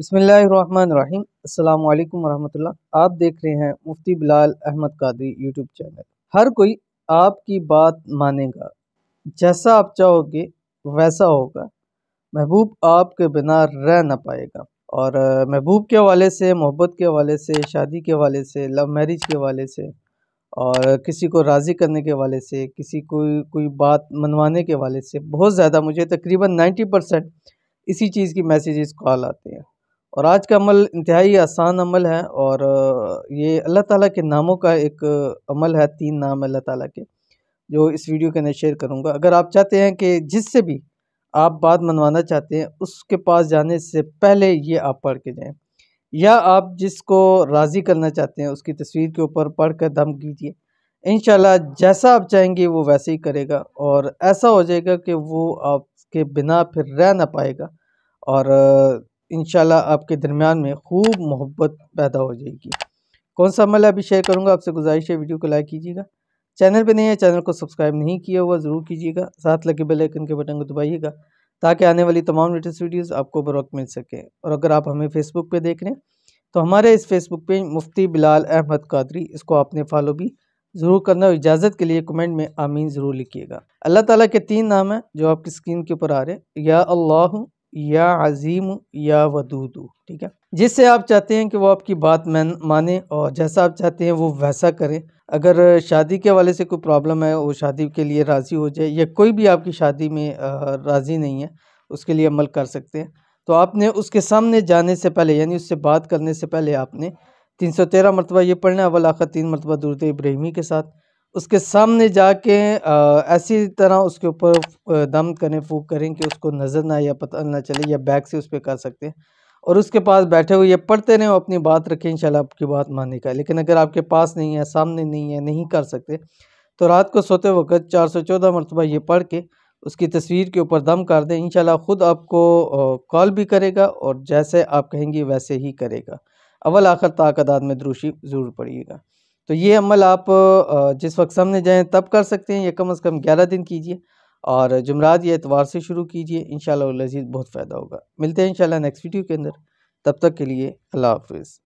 बसमीम् अल्लाम वरहमल्ला आप देख रहे हैं मुफ्ती बिलाल अहमद कादरी यूट्यूब चैनल हर कोई आपकी बात मानेगा जैसा आप चाहोगे वैसा होगा महबूब आपके बिना रह ना पाएगा और महबूब के हवाले से मोहब्बत के हवाले से शादी के हवाले से लव मैरिज के हवाले से और किसी को राज़ी करने के हवाले से किसी को कोई बात मनवाने के हवाले से बहुत ज़्यादा मुझे तकरीबन नाइन्टी परसेंट इसी चीज़ की मैसेजेस कॉल आते हैं और आज का अमल इंतहाई आसान अमल है और ये अल्लाह ताला के नामों का एक अमल है तीन नाम अल्लाह ताला के जो इस वीडियो के अंदर शेयर करूँगा अगर आप चाहते हैं कि जिससे भी आप बात मनवाना चाहते हैं उसके पास जाने से पहले ये आप पढ़ के जाएँ या आप जिसको राज़ी करना चाहते हैं उसकी तस्वीर के ऊपर पढ़ कर दम कीजिए इन जैसा आप चाहेंगे वो वैसे ही करेगा और ऐसा हो जाएगा कि वो आपके बिना फिर रह ना पाएगा और इन आपके दरमियान में खूब मोहब्बत पैदा हो जाएगी कौन सा अमल अभी शेयर करूँगा आपसे गुजारिश है वीडियो को लाइक कीजिएगा चैनल पे नहीं है चैनल को सब्सक्राइब नहीं किया हुआ ज़रूर कीजिएगा साथ लगे बेल आइकन के बटन को दबाइएगा ताकि आने वाली तमाम लेटेस्ट वीडियोस आपको बरोक मिल सके और अगर आप हमें फेसबुक पे देख रहे हैं तो हमारे इस फेसबुक पेज मुफ्ती बिलाल अहमद कादरी इसको आपने फॉलो भी ज़रूर करना और इजाज़त के लिए कमेंट में आमीन ज़रूर लिखिएगा अल्लाह ताला के तीन नाम हैं जो आपकी स्क्रीन के ऊपर आ रहे हैं या अल्लाह या अजीम या वदूदू ठीक है जिससे आप चाहते हैं कि वो आपकी बात माने और जैसा आप चाहते हैं वो वैसा करें अगर शादी के वाले से कोई प्रॉब्लम है वो शादी के लिए राज़ी हो जाए या कोई भी आपकी शादी में राज़ी नहीं है उसके लिए अमल कर सकते हैं तो आपने उसके सामने जाने से पहले यानी उससे बात करने से पहले आपने तीन सौ तेरह मरतबा ये पढ़ना है वलाखा तीन मरतबा दुरद इब्राहिमी के साथ उसके सामने जाके ऐसी तरह उसके ऊपर दम करें फूक करें कि उसको नज़र ना या पता ना चले या बैग से उस पर कर सकते हैं और उसके पास बैठे हुए ये पढ़ते रहें अपनी बात रखें इंशाल्लाह आपकी बात मानने का लेकिन अगर आपके पास नहीं है सामने नहीं है नहीं कर सकते तो रात को सोते वक्त चार सौ चौदह मरतबा ये पढ़ के उसकी तस्वीर के ऊपर दम कर दें इंशाल्लाह ख़ुद आपको कॉल भी करेगा और जैसे आप कहेंगी वैसे ही करेगा अवल आखिर ताकदात में द्रोशी ज़रूर पड़िएगा तो ये अमल आप जिस वक्त सामने जाएँ तब कर सकते हैं या कम अज़ कम ग्यारह दिन कीजिए और जुमरात या एतवार से शुरू कीजिए इन शजीज बहुत फ़ायदा होगा मिलते हैं इन नेक्स्ट वीडियो के अंदर तब तक के लिए अल्लाह हाफिज़